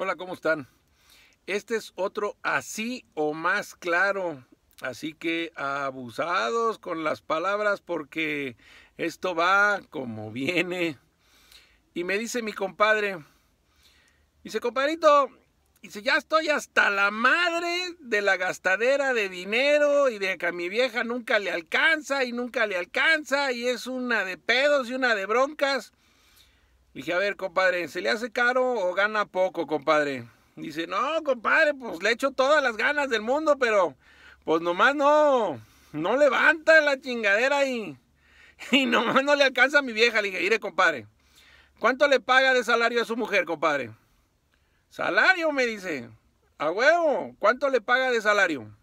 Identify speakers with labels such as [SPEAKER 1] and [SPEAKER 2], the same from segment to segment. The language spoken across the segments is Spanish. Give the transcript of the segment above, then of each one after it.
[SPEAKER 1] Hola, ¿cómo están? Este es otro así o más claro. Así que abusados con las palabras porque esto va como viene. Y me dice mi compadre, dice, compadrito, dice, ya estoy hasta la madre de la gastadera de dinero y de que a mi vieja nunca le alcanza y nunca le alcanza y es una de pedos y una de broncas. Dije, a ver, compadre, ¿se le hace caro o gana poco, compadre? Dice, no, compadre, pues le echo todas las ganas del mundo, pero pues nomás no, no levanta la chingadera ahí. y nomás no le alcanza a mi vieja. Le dije, mire, compadre, ¿cuánto le paga de salario a su mujer, compadre? Salario, me dice, a huevo, ¿cuánto le paga de salario?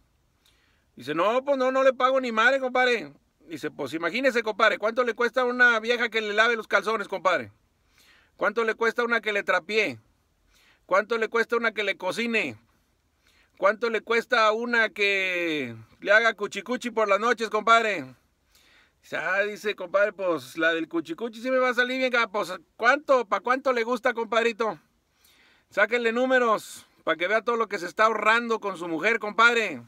[SPEAKER 1] Dice, no, pues no, no le pago ni madre, compadre. Dice, pues imagínese, compadre, ¿cuánto le cuesta a una vieja que le lave los calzones, compadre? ¿Cuánto le cuesta una que le trapie? ¿Cuánto le cuesta una que le cocine? ¿Cuánto le cuesta a una que le haga cuchicuchi por las noches, compadre? Ah, dice, compadre, pues la del cuchicuchi sí me va a salir bien. Pues, ¿cuánto? ¿Para cuánto le gusta, compadrito? Sáquenle números para que vea todo lo que se está ahorrando con su mujer, compadre.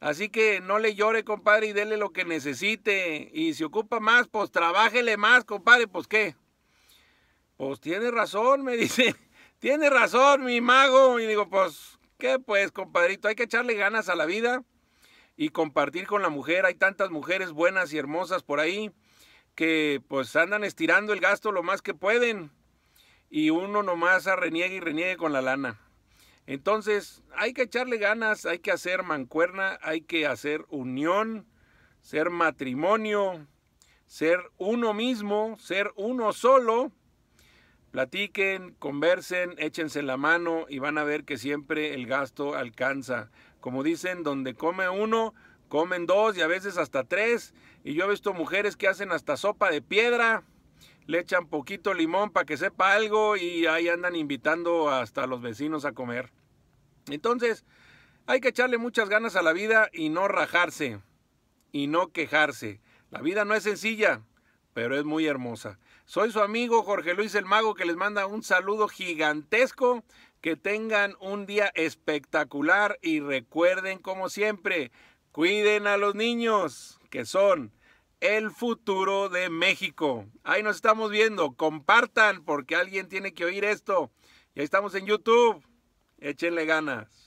[SPEAKER 1] Así que no le llore, compadre, y dele lo que necesite. Y si ocupa más, pues trabájele más, compadre, pues qué. Pues tiene razón, me dice. Tiene razón, mi mago. Y digo, pues, ¿qué pues, compadrito? Hay que echarle ganas a la vida y compartir con la mujer. Hay tantas mujeres buenas y hermosas por ahí que pues andan estirando el gasto lo más que pueden. Y uno nomás reniegue y reniegue con la lana. Entonces, hay que echarle ganas, hay que hacer mancuerna, hay que hacer unión, ser matrimonio, ser uno mismo, ser uno solo Platiquen, conversen, échense la mano y van a ver que siempre el gasto alcanza. Como dicen, donde come uno, comen dos y a veces hasta tres. Y yo he visto mujeres que hacen hasta sopa de piedra, le echan poquito limón para que sepa algo y ahí andan invitando hasta los vecinos a comer. Entonces, hay que echarle muchas ganas a la vida y no rajarse y no quejarse. La vida no es sencilla, pero es muy hermosa. Soy su amigo Jorge Luis el Mago que les manda un saludo gigantesco. Que tengan un día espectacular y recuerden como siempre, cuiden a los niños que son el futuro de México. Ahí nos estamos viendo, compartan porque alguien tiene que oír esto. Y ahí estamos en YouTube, échenle ganas.